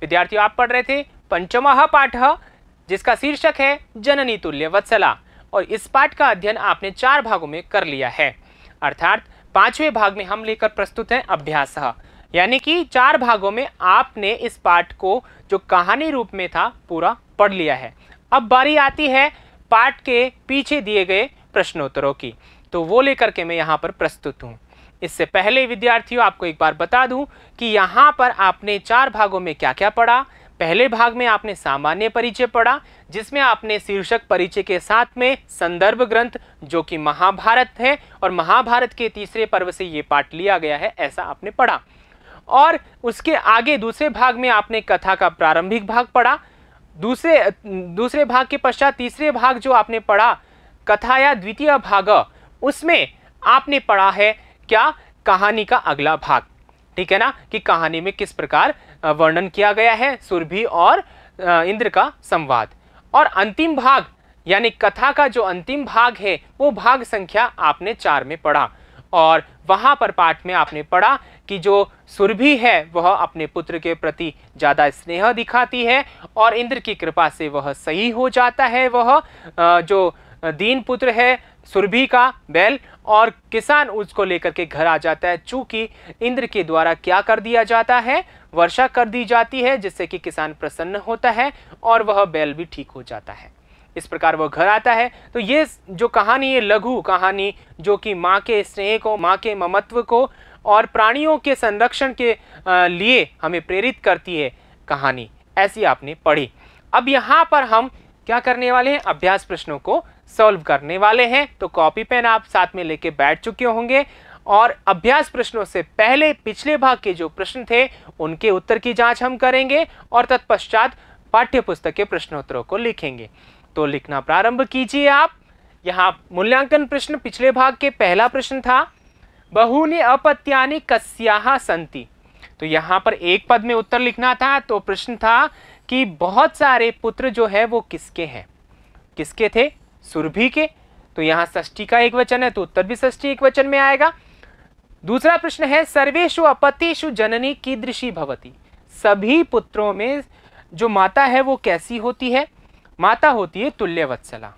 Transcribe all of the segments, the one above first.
विद्यार्थियों आप पढ़ रहे थे पंचम पाठ जिसका शीर्षक है जननी तुल्य वत्सला और इस पाठ का अध्ययन आपने चार भागों में कर लिया है अर्थात पांचवें भाग में हम लेकर प्रस्तुत हैं अभ्यास यानी कि चार भागों में आपने इस पाठ को जो कहानी रूप में था पूरा पढ़ लिया है अब बारी आती है पाठ के पीछे दिए गए प्रश्नोत्तरों की तो वो लेकर के मैं यहाँ पर प्रस्तुत हूँ इससे पहले विद्यार्थियों आपको एक बार बता दूं कि यहाँ पर आपने चार भागों में क्या क्या पढ़ा पहले भाग में आपने सामान्य परिचय पढ़ा जिसमें आपने शीर्षक परिचय के साथ में संदर्भ ग्रंथ जो कि महाभारत है और महाभारत के तीसरे पर्व से ये पाठ लिया गया है ऐसा आपने पढ़ा और उसके आगे दूसरे भाग में आपने कथा का प्रारंभिक भाग पढ़ा दूसरे दूसरे भाग के पश्चात तीसरे भाग जो आपने पढ़ा कथा या द्वितीय भाग उसमें आपने पढ़ा है क्या कहानी का अगला भाग ठीक है ना कि कहानी में किस प्रकार वर्णन किया गया है सुरभि और इंद्र का संवाद और अंतिम भाग यानी कथा का जो अंतिम भाग है वो भाग संख्या आपने चार में पढ़ा और वहां पर पाठ में आपने पढ़ा कि जो सुरभि है वह अपने पुत्र के प्रति ज़्यादा स्नेह दिखाती है और इंद्र की कृपा से वह सही हो जाता है वह जो दीन पुत्र है सुरभि का बैल और किसान उसको लेकर के घर आ जाता है चूंकि इंद्र के द्वारा क्या कर दिया जाता है वर्षा कर दी जाती है जिससे कि किसान प्रसन्न होता है और वह बैल भी ठीक हो जाता है इस प्रकार वह घर आता है तो ये जो कहानी है लघु कहानी जो कि माँ के स्नेह को माँ के ममत्व को और प्राणियों के संरक्षण के लिए हमें प्रेरित करती है कहानी ऐसी आपने पढ़ी अब यहाँ पर हम क्या करने वाले हैं अभ्यास प्रश्नों को सॉल्व करने वाले हैं तो कॉपी पेन आप साथ में लेके बैठ चुके होंगे और अभ्यास प्रश्नों से पहले पिछले भाग के जो प्रश्न थे उनके उत्तर की जांच हम करेंगे और तत्पश्चात पाठ्य पुस्तक के प्रश्नोत्तरों को लिखेंगे तो लिखना प्रारंभ कीजिए आप यहाँ मूल्यांकन प्रश्न पिछले भाग के पहला प्रश्न था बहूनि अपत्यानी कस्याहा संति तो यहाँ पर एक पद में उत्तर लिखना था तो प्रश्न था कि बहुत सारे पुत्र जो है वो किसके हैं किसके थे सुरभि के तो यहाँ षष्ठी का एक वचन है तो उत्तर भी षष्ठी एक वचन में आएगा दूसरा प्रश्न है सर्वेशु अपतिशु जननी कीदृशी भवती सभी पुत्रों में जो माता है वो कैसी होती है माता होती है तुल्य वत्सला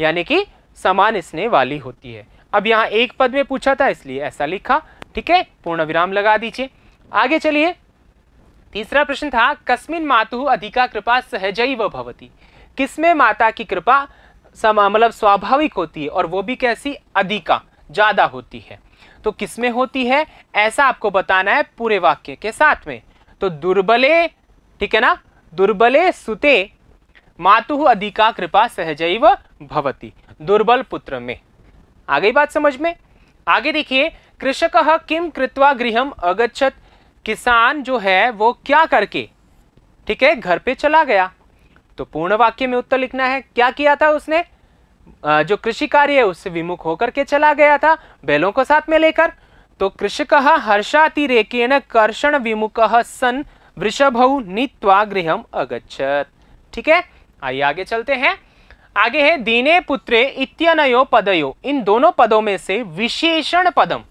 यानी कि समान स्नेह वाली होती है अब यहाँ एक पद में पूछा था इसलिए ऐसा लिखा ठीक है पूर्ण विराम लगा दीजिए आगे चलिए तीसरा प्रश्न था कस्मिन मातु अधिका कृपा सहजैव भवती किसमें माता की कृपा मतलब स्वाभाविक होती है और वो भी कैसी अधिका ज़्यादा होती है तो किसमें होती है ऐसा आपको बताना है पूरे वाक्य के साथ में तो दुर्बले ठीक है ना दुर्बले सुते मातु अधिका कृपा सहजैव भवती दुर्बल पुत्र में आ गई बात समझ में आगे देखिए कृषक किम कृत्वा गृहम अगछत किसान जो है वो क्या करके ठीक है घर पे चला गया तो पूर्ण वाक्य में उत्तर लिखना है क्या किया था उसने जो कृषि कार्य है उससे विमुख होकर के चला गया था बैलों को साथ में लेकर तो कृषक न कर्षण विमुख सन वृषभ नीतवा गृह अगछत ठीक है आइए आगे चलते हैं आगे है दीने पुत्रे इत्यनयो पदयो इन दोनों पदों में से विशेषण पदम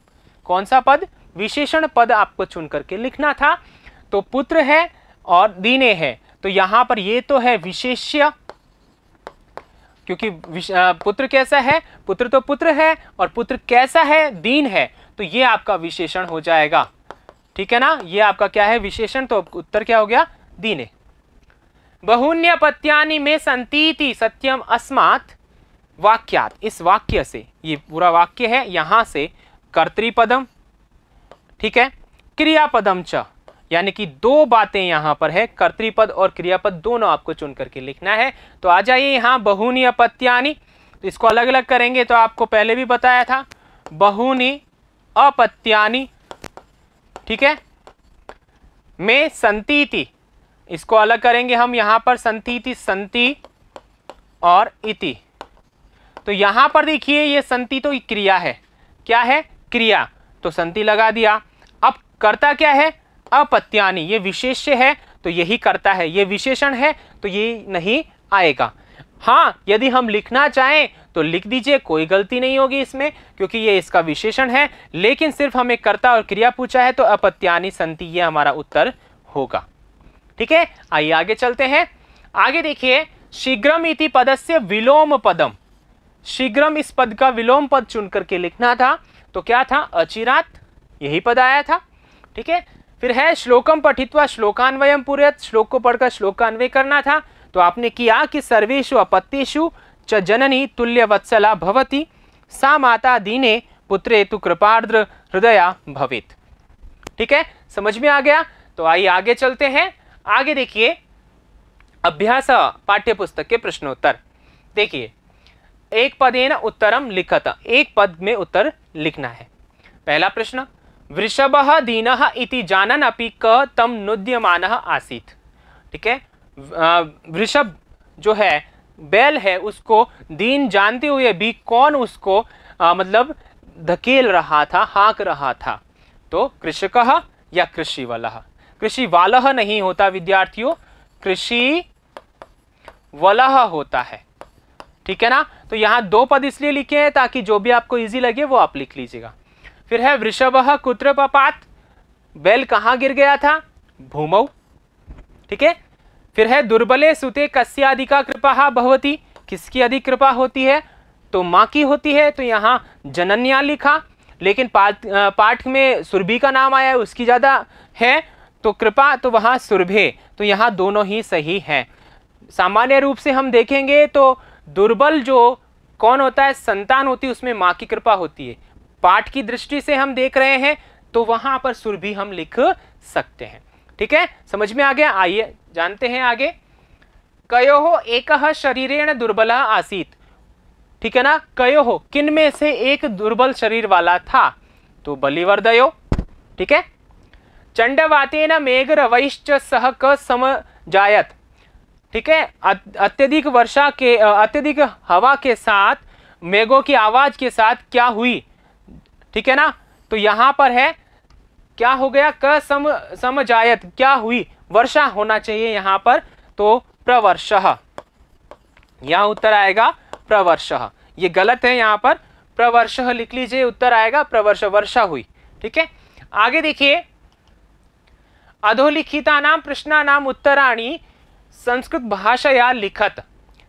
कौन सा पद विशेषण पद आपको चुन करके लिखना था तो पुत्र है और दीने है तो यहां पर ये तो है विशेष्य क्योंकि पुत्र कैसा है पुत्र तो पुत्र है और पुत्र कैसा है दीन है तो ये आपका विशेषण हो जाएगा ठीक है ना ये आपका क्या है विशेषण तो उत्तर क्या हो गया दीने बहुन्य पत्यानी में संतीति सत्यम अस्मात् वाक्यात इस वाक्य से ये पूरा वाक्य है यहां से कर्तृपदम ठीक है क्रियापदम च यानी कि दो बातें यहां पर है कर्तृपद और क्रियापद दोनों आपको चुन करके लिखना है तो आ जाइए यहां बहुनी अपत्यानी तो इसको अलग अलग करेंगे तो आपको पहले भी बताया था बहुनी अपत्यानी ठीक है में संतीति इसको अलग करेंगे हम यहां पर संतीति संति और इति तो यहां पर देखिए ये संति तो क्रिया है क्या है क्रिया तो संति लगा दिया अब करता क्या है अपत्यानी ये विशेष्य है तो यही करता है ये विशेषण है तो ये नहीं आएगा हाँ यदि हम लिखना चाहें तो लिख दीजिए कोई गलती नहीं होगी इसमें क्योंकि ये इसका विशेषण है लेकिन सिर्फ हमें कर्ता और क्रिया पूछा है तो अपत्यानी संति ये हमारा उत्तर होगा ठीक है आइए आगे चलते हैं आगे देखिए शीघ्रम इति पदस्य विलोम पदम शीघ्रम इस पद का विलोम पद चुन करके लिखना था तो क्या था अचिरात यही पद आया था ठीक है फिर है श्लोकम पठित्वा श्लोकान्वयम पूर्यत श्लोक को पढ़कर श्लोक का अन्वय करना था तो आपने किया कि सर्वेशु अपत्तिषु च जननी तुल्य वत्सला भवती सा माता दीने पुत्रे तु कृपार्द्र हृदया भवित ठीक है समझ में आ गया तो आइए आगे चलते हैं आगे देखिए अभ्यास पाठ्य पुस्तक के प्रश्नोत्तर देखिए एक पदे न उत्तरम लिखत एक पद में उत्तर लिखना है पहला प्रश्न वृषभ दीन इति जानन अपी क तम नुद्यमान आसीत ठीक है वृषभ जो है बैल है उसको दीन जानते हुए भी कौन उसको आ, मतलब धकेल रहा था हाँक रहा था तो कृषक या कृषि वाला कृषि वाला नहीं होता विद्यार्थियों कृषि वलह होता है ठीक है ना तो यहाँ दो पद इसलिए लिखे हैं ताकि जो भी आपको ईजी लगे वो आप लिख लीजिएगा फिर है वृषभ कुत्र पपात बैल कहाँ गिर गया था भूमऊ ठीक है फिर है दुर्बले सुते कस्य अधिका कृपा भगवती किसकी अधिक कृपा होती है तो माँ की होती है तो यहाँ जनन्या लिखा लेकिन पाठ पाठ में सुरभि का नाम आया है उसकी ज़्यादा है तो कृपा तो वहाँ सुरभे तो यहाँ दोनों ही सही हैं सामान्य रूप से हम देखेंगे तो दुर्बल जो कौन होता है संतान होती है उसमें माँ की कृपा होती है पाठ की दृष्टि से हम देख रहे हैं तो वहां पर सुर भी हम लिख सकते हैं ठीक है समझ में आ गया आइए जानते हैं आगे कयो एक शरीरेण दुर्बल आसीत ठीक है ना कयो किन में से एक दुर्बल शरीर वाला था तो बलिवर्दयो ठीक है चंडवाते न मेघ रवैश्च सह क सम जायत ठीक है अत्यधिक वर्षा के अत्यधिक हवा के साथ मेघों की आवाज़ के साथ क्या हुई ठीक है ना तो यहां पर है क्या हो गया क सम समजायत क्या हुई वर्षा होना चाहिए यहां पर तो प्रवर्ष यहां उत्तर आएगा प्रवर्ष ये गलत है यहां पर प्रवर्ष लिख लीजिए उत्तर आएगा प्रवर्ष वर्षा हुई ठीक है आगे देखिए अधोलिखिता नाम प्रश्न नाम उत्तराणी संस्कृत भाषया लिखत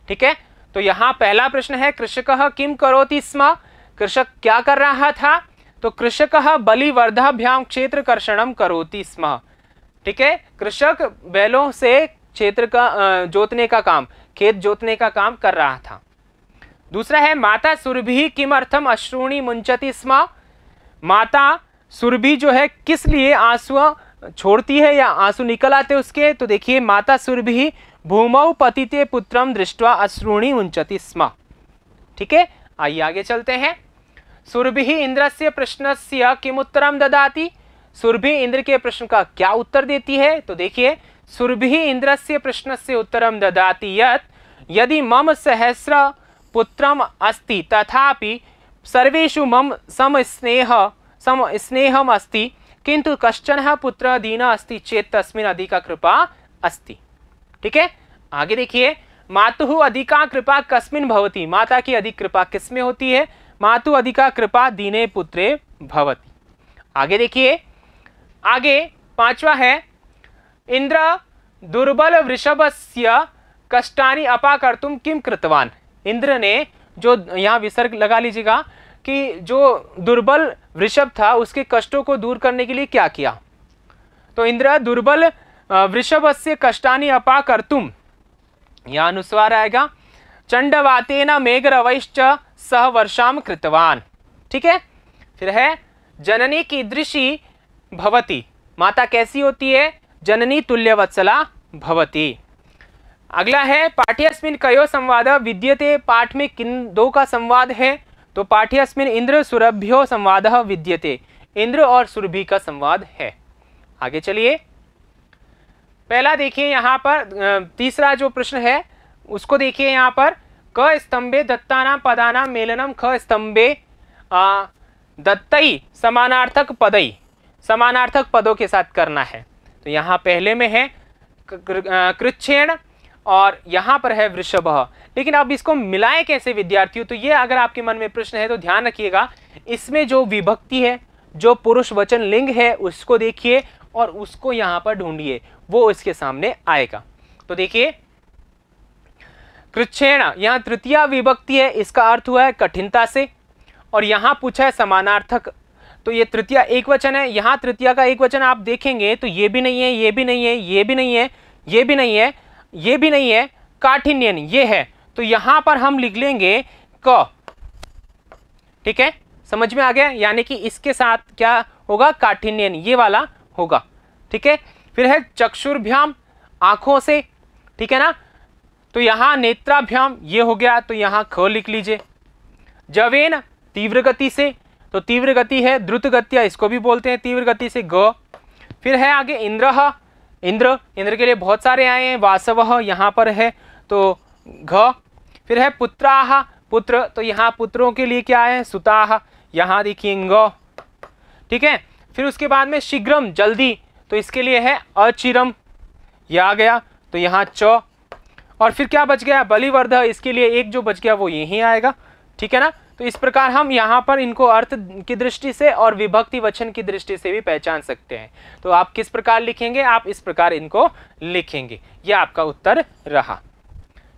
ठीक है तो यहाँ पहला प्रश्न है कृषक किम करोती स्म कृषक क्या कर रहा था तो कृषक बलिवर्धाभ्याम क्षेत्र कर्षणम करोती स्म ठीक है कृषक बैलों से क्षेत्र का जोतने का काम खेत जोतने का काम कर रहा था दूसरा है माता सुरभि किमर्थम अश्रूणी मुंचती स्म माता सुरभि जो है किस लिए आंसुआ छोड़ती है या आंसू निकल आते उसके तो देखिए माता सुरभि भूमौ पतिते पुत्रम दृष्टवा अश्रूणी उंचति स्म ठीक है आइए आगे चलते हैं सुरभि इंद्र से प्रश्न से उत्तर ददाती सुरभि इंद्र के प्रश्न का क्या उत्तर देती है तो देखिए सुरभि इंद्र से प्रश्न से उत्तरम ददाती यत यदि मम सहस्र पुत्रम अस्ति तथापि सर्वेशु मम समस्नेह समस्नेहम अस्ति किंतु कश्चन पुत्र दीन अस्ति चेत तस्मिन अधिका कृपा अस्ति ठीक है आगे देखिए मातु अधिका कृपा कस्मिन भवती माता की अधिक कृपा किसमें होती है मातु अधिका कृपा दीने पुत्रे भवती आगे देखिए आगे पांचवा है इंद्र दुर्बल वृषभ वृषभस्य कष्टानि तुम किम कृतवान इंद्र ने जो यहाँ विसर्ग लगा लीजिएगा कि जो दुर्बल वृषभ था उसके कष्टों को दूर करने के लिए क्या किया तो इंद्र दुर्बल वृषभ से कष्टानी अपा कर तुम यह अनुस्वार आएगा मेघ मेघरवैश्च सह वर्षाम कृतवान ठीक है फिर है जननी की दृशी भवती माता कैसी होती है जननी तुल्यवत्सला भवती अगला है पाठ्यस्मिन कयो संवाद विद्यते पाठ में किन दो का संवाद है तो पाठ्यस्मिन इंद्र सुरभ्यो संवाद विद्यते इंद्र और सुरभि का संवाद है आगे चलिए पहला देखिए यहाँ पर तीसरा जो प्रश्न है उसको देखिए यहाँ पर क स्तंभे पदा नाम मेलनम ख स्तंभे दत्तई समानार्थक पदई समानार्थक पदों के साथ करना है तो यहाँ पहले में है कृच्छेण और यहाँ पर है वृषभ लेकिन अब इसको मिलाएं कैसे विद्यार्थियों तो ये अगर आपके मन में प्रश्न है तो ध्यान रखिएगा इसमें जो विभक्ति है जो पुरुष वचन लिंग है उसको देखिए और उसको यहाँ पर ढूंढिए वो इसके सामने आएगा तो देखिए कृच्छेण यहाँ तृतीय विभक्ति है इसका अर्थ हुआ है कठिनता से और यहाँ पूछा है समानार्थक तो ये तृतीय एक वचन है यहाँ तृतीय का एक वचन आप देखेंगे तो ये भी नहीं है ये भी नहीं है ये भी नहीं है ये भी नहीं है ये भी नहीं है काठिन्यन ये है तो यहां पर हम लिख लेंगे क ठीक है समझ में आ गया यानी कि इसके साथ क्या होगा काठिन्यन ये वाला होगा ठीक है फिर है चक्षुर्भ्याम आंखों से ठीक है ना तो यहां नेत्राभ्याम ये हो गया तो यहां ख लिख लीजिए जवेन तीव्र गति से तो तीव्र गति है द्रुत गति इसको भी बोलते हैं तीव्र गति से ग फिर है आगे इंद्र इंद्र इंद्र के लिए बहुत सारे आए हैं वासव यहाँ पर है तो घ फिर है पुत्राह पुत्र तो यहाँ पुत्रों के लिए क्या है सुताह यहाँ देखिए ग ठीक है फिर उसके बाद में शीघ्रम जल्दी तो इसके लिए है अचिरम यह आ गया तो यहाँ च और फिर क्या बच गया बलिवर्ध इसके लिए एक जो बच गया वो यहीं आएगा ठीक है ना तो इस प्रकार हम यहाँ पर इनको अर्थ की दृष्टि से और विभक्ति वचन की दृष्टि से भी पहचान सकते हैं तो आप किस प्रकार लिखेंगे आप इस प्रकार इनको लिखेंगे यह आपका उत्तर रहा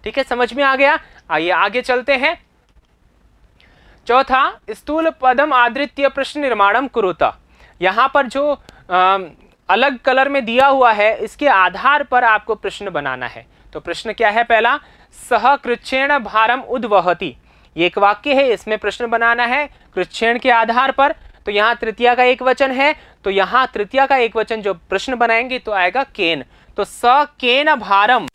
ठीक है समझ में आ गया आइए आगे चलते हैं चौथा स्थूल पदम आदृत्य प्रश्न निर्माणम कुरुता यहाँ पर जो आ, अलग कलर में दिया हुआ है इसके आधार पर आपको प्रश्न बनाना है तो प्रश्न क्या है पहला सह कृच्छेण भारम उद्वहती ये एक वाक्य है इसमें प्रश्न बनाना है कृष्ण के आधार पर तो यहाँ तृतीया का एक वचन है तो यहाँ तृतीया का एक वचन जो प्रश्न बनाएंगे तो आएगा केन तो स केन भारम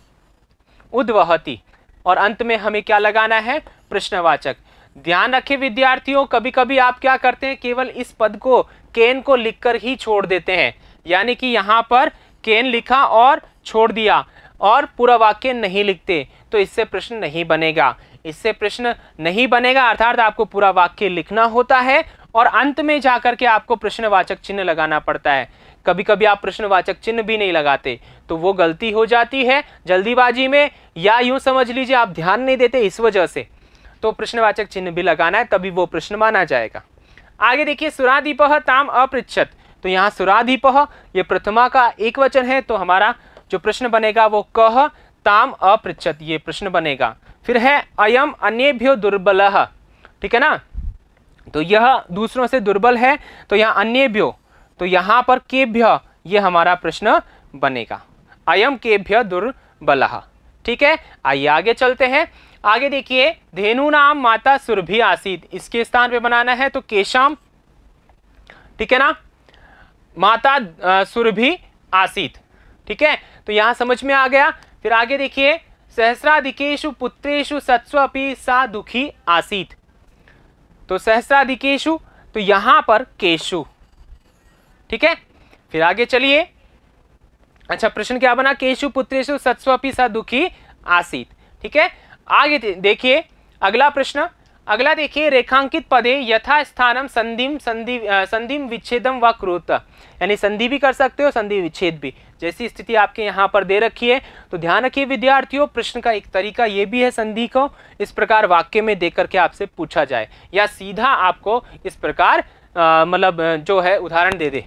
उद्वहती और अंत में हमें क्या लगाना है प्रश्नवाचक ध्यान रखें विद्यार्थियों कभी कभी आप क्या करते हैं केवल इस पद को केन को लिखकर ही छोड़ देते हैं यानी कि यहाँ पर केन लिखा और छोड़ दिया और पूरा वाक्य नहीं लिखते तो इससे प्रश्न नहीं बनेगा इससे प्रश्न नहीं बनेगा अर्थात आपको पूरा वाक्य लिखना होता है और अंत में जाकर के आपको प्रश्नवाचक चिन्ह लगाना पड़ता है कभी कभी आप प्रश्नवाचक चिन्ह भी नहीं लगाते तो वो गलती हो जाती है जल्दीबाजी में या यूं समझ लीजिए आप ध्यान नहीं देते इस वजह से तो प्रश्नवाचक चिन्ह भी लगाना है तभी वो प्रश्न माना जाएगा आगे देखिए सुराधिप ताम अपृत तो यहाँ सुराधिप ये प्रथमा का एक वचन है तो हमारा जो प्रश्न बनेगा वो कह ताम अपृत ये प्रश्न बनेगा फिर है अयम अन्यभ्यो दुर्बल ठीक है ना तो यह दूसरों से दुर्बल है तो यहाँ अन्यभ्यो तो यहाँ पर केभ्य ये हमारा प्रश्न बनेगा अयम केभ्य दुर्बल ठीक है आइए आगे चलते हैं आगे देखिए धेनु नाम माता सुरभि आसीत इसके स्थान पे बनाना है तो केशाम ठीक है ना माता सुरभि आसीत ठीक है तो यहां समझ में आ गया फिर आगे देखिए सहस्राधिकेशु पुत्रेशु अपी सा दुखी आसीत तो सहस्राधिकेशु तो यहां पर केशु ठीक है फिर आगे चलिए अच्छा प्रश्न क्या बना केशु पुत्रेशु अपी सा दुखी आसीत ठीक है आगे देखिए अगला प्रश्न अगला देखिए रेखांकित पदे यथा स्थानम संधिम संधि संधिम विच्छेदम व क्रोत यानी संधि भी कर सकते हो संधि विच्छेद भी जैसी स्थिति आपके यहाँ पर दे रखी है तो ध्यान रखिए विद्यार्थियों प्रश्न का एक तरीका ये भी है संधि को इस प्रकार वाक्य में देख करके आपसे पूछा जाए या सीधा आपको इस प्रकार मतलब जो है उदाहरण दे दे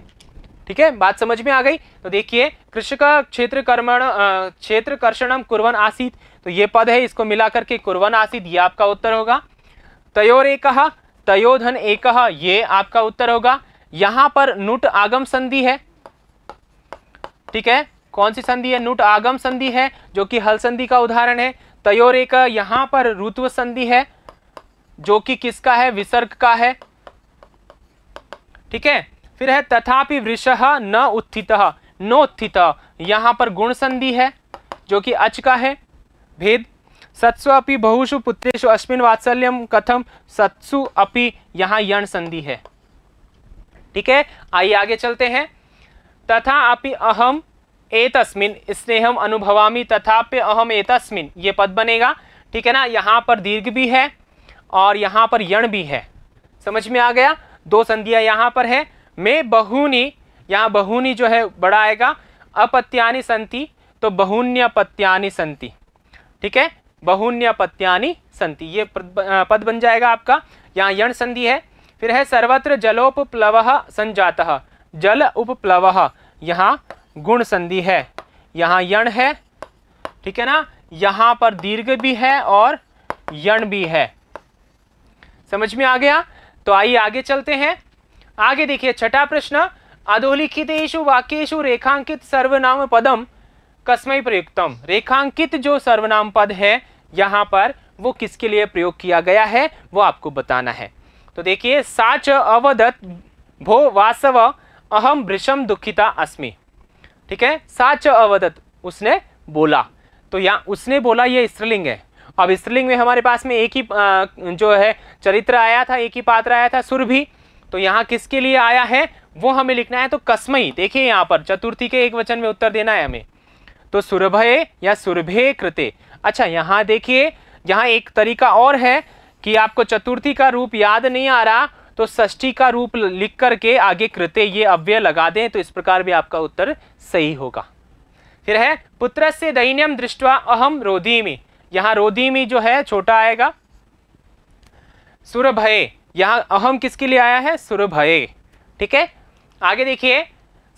ठीक है बात समझ में आ गई तो देखिए कृषक क्षेत्र कर्मण क्षेत्र कर्षणम कुरवन आसित तो ये पद है इसको मिला करके कुरवन आसित ये आपका उत्तर होगा तयोर एक तयोधन एक ये आपका उत्तर होगा यहां पर नुट आगम संधि है ठीक है कौन सी संधि है नुट आगम संधि है जो कि हल संधि का उदाहरण है तयोर एक यहां पर रुत्व संधि है जो कि किसका है विसर्ग का है ठीक है फिर है तथापि वृष न उत्थित उत्थित यहां पर गुण संधि है जो कि अच का है भेद सत्सु अपि बहुषु पुत्रेषु अस्मिन वात्सल्यम कथम सत्सु अपि यहाँ यण संधि है ठीक है आइए आगे चलते हैं तथा अपि अहम एतस्मिन स्नेहम अनुभवामी तथा पे अहम एतस्मिन ये पद बनेगा ठीक है ना यहाँ पर दीर्घ भी है और यहाँ पर यण भी है समझ में आ गया दो संधियाँ यहाँ पर है मैं बहुनी यहाँ बहुनी जो है बड़ा आएगा अपत्यानि संति तो बहुन्य संति ठीक है बहुन्य पत्यानी संति ये पद बन जाएगा आपका यहाँ यण संधि है फिर है सर्वत्र जलोपप्लव संजात जल उपप्लव यहाँ गुण संधि है यहाँ यण है ठीक है ना यहाँ पर दीर्घ भी है और यण भी है समझ में आ गया तो आइए आगे चलते हैं आगे देखिए छठा प्रश्न अधोलिखितेशु वाक्यु रेखांकित सर्वनाम पदम कस्मय प्रयुक्तम रेखांकित जो सर्वनाम पद है यहाँ पर वो किसके लिए प्रयोग किया गया है वो आपको बताना है तो देखिए साच अवदत भो वासव अहम वृषम दुखिता अस्मि ठीक है साच अवदत उसने बोला तो यहाँ उसने बोला ये स्त्रीलिंग है अब स्त्रीलिंग में हमारे पास में एक ही जो है चरित्र आया था एक ही पात्र आया था सुर भी तो यहाँ किसके लिए आया है वो हमें लिखना है तो कस्मई देखिए यहाँ पर चतुर्थी के एक वचन में उत्तर देना है हमें तो सुरभय या सुरभे कृते अच्छा यहाँ देखिए यहाँ एक तरीका और है कि आपको चतुर्थी का रूप याद नहीं आ रहा तो ष्ठी का रूप लिख करके आगे कृते ये अव्यय लगा दें तो इस प्रकार भी आपका उत्तर सही होगा फिर है पुत्र से दैन्यम दृष्टवा अहम रोदीमी यहाँ रोदीमी जो है छोटा आएगा सुरभय यहाँ अहम किसके लिए आया है सुरभय ठीक है आगे देखिए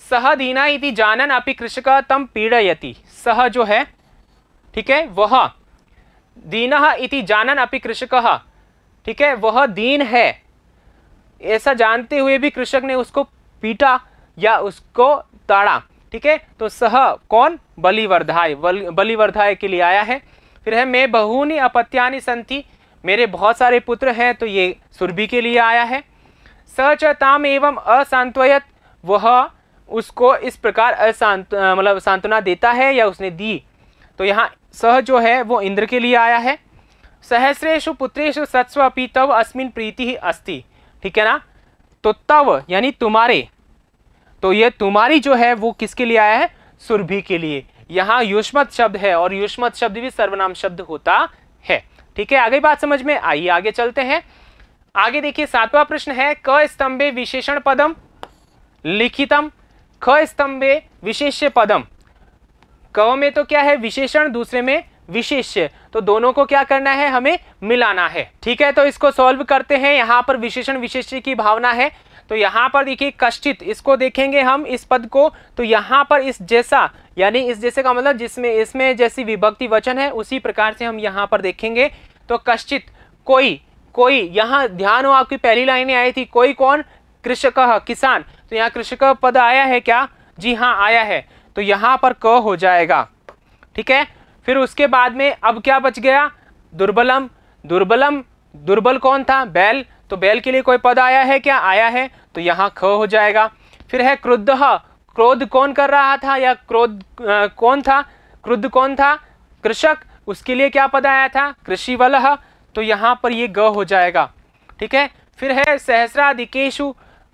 सह दीना इति जानन अपि कृषक तम पीड़यति सह जो है ठीक है वह दीन इति जानन अपि कृषक ठीक है वह दीन है ऐसा जानते हुए भी कृषक ने उसको पीटा या उसको ताड़ा ठीक है तो सह कौन बलिवर्धाय बलिवर्धाय के लिए आया है फिर है मैं बहूनी अपत्यानी संति मेरे बहुत सारे पुत्र हैं तो ये सुरभि के लिए आया है स च ताम एवं असांत्वयत वह उसको इस प्रकार अशांत मतलब सांत्वना देता है या उसने दी तो यहाँ सह जो है वो इंद्र के लिए आया है सहस्रेशु पुत्रेशु सत्स्व अपि तव अस्मिन प्रीति ही अस्ति ठीक है ना तो तव यानी तुम्हारे तो ये तुम्हारी जो है वो किसके लिए आया है सुरभि के लिए यहाँ युष्मत शब्द है और युष्मत शब्द भी सर्वनाम शब्द होता है ठीक है आगे बात समझ में आई आगे चलते हैं आगे देखिए सातवां प्रश्न है क स्तंभे विशेषण पदम लिखितम ख स्तंभे विशेष्य पदम क में तो क्या है विशेषण दूसरे में विशेष्य तो दोनों को क्या करना है हमें मिलाना है ठीक है तो इसको सॉल्व करते हैं यहाँ पर विशेषण विशेष्य की भावना है तो यहाँ पर देखिए कश्चित इसको देखेंगे हम इस पद को तो यहाँ पर इस जैसा यानी इस जैसे का मतलब जिसमें इसमें जैसी विभक्ति वचन है उसी प्रकार से हम यहाँ पर देखेंगे तो कश्चित कोई कोई यहाँ ध्यान हो आपकी पहली लाइनें आई थी कोई कौन कृषक किसान तो यहाँ कृषक पद आया है क्या जी हाँ आया है तो यहाँ पर क हो जाएगा ठीक है फिर उसके बाद में अब क्या बच गया दुर्बलम दुर्बलम दुर्बल कौन था बैल तो बैल के लिए कोई पद आया है क्या आया है तो यहाँ ख हो जाएगा फिर है क्रुद्ध क्रोध कौन कर रहा था या क्रोध कौन था क्रुद्ध कौन था कृषक उसके लिए क्या पद आया था कृषि वल तो यहाँ पर ये ग हो जाएगा ठीक है फिर है सहस्राधिकेशु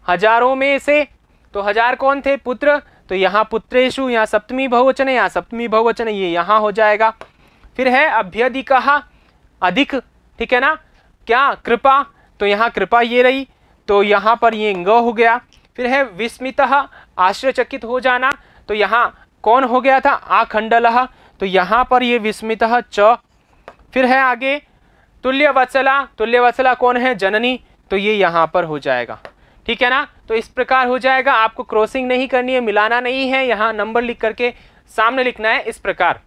हजारों में से तो हजार कौन थे पुत्र तो यहाँ पुत्रेशु यहाँ सप्तमी बहुवचन है यहाँ सप्तमी बहुवचन है ये यहाँ हो जाएगा फिर है अभ्यधिका अधिक ठीक है ना क्या कृपा तो यहाँ कृपा ये रही तो यहाँ पर ये ग हो गया फिर है विस्मित आश्चर्यचकित हो जाना तो यहाँ कौन हो गया था आखंडल तो यहाँ पर ये विस्मित च फिर है आगे तुल्य वत्सला तुल्य वत्सला कौन है जननी तो ये यहाँ पर हो जाएगा ठीक है ना तो इस प्रकार हो जाएगा आपको क्रॉसिंग नहीं करनी है मिलाना नहीं है यहाँ नंबर लिख करके सामने लिखना है इस प्रकार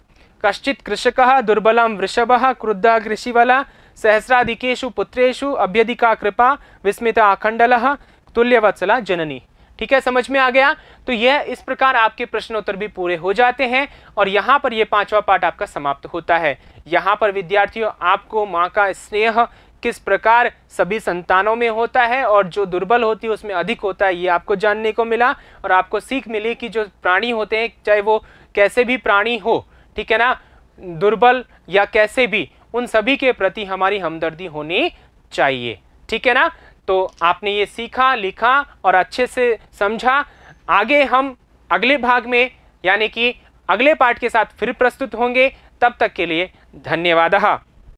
कश्चित कृषक दुर्बलम वृषभ क्रुद्ध कृषिवला सहस्राधिकेशु पुत्रेशु अभ्यधिका कृपा विस्मिता अखंडल तुल्यवत्सला जननी ठीक है समझ में आ गया तो यह इस प्रकार आपके प्रश्नोत्तर भी पूरे हो जाते हैं और यहाँ पर यह पांचवा पाठ आपका समाप्त होता है यहाँ पर विद्यार्थियों आपको माँ का स्नेह किस प्रकार सभी संतानों में होता है और जो दुर्बल होती है उसमें अधिक होता है ये आपको जानने को मिला और आपको सीख मिली कि जो प्राणी होते हैं चाहे वो कैसे भी प्राणी हो ठीक है ना दुर्बल या कैसे भी उन सभी के प्रति हमारी हमदर्दी होनी चाहिए ठीक है ना तो आपने ये सीखा लिखा और अच्छे से समझा आगे हम अगले भाग में यानी कि अगले पार्ट के साथ फिर प्रस्तुत होंगे तब तक के लिए धन्यवाद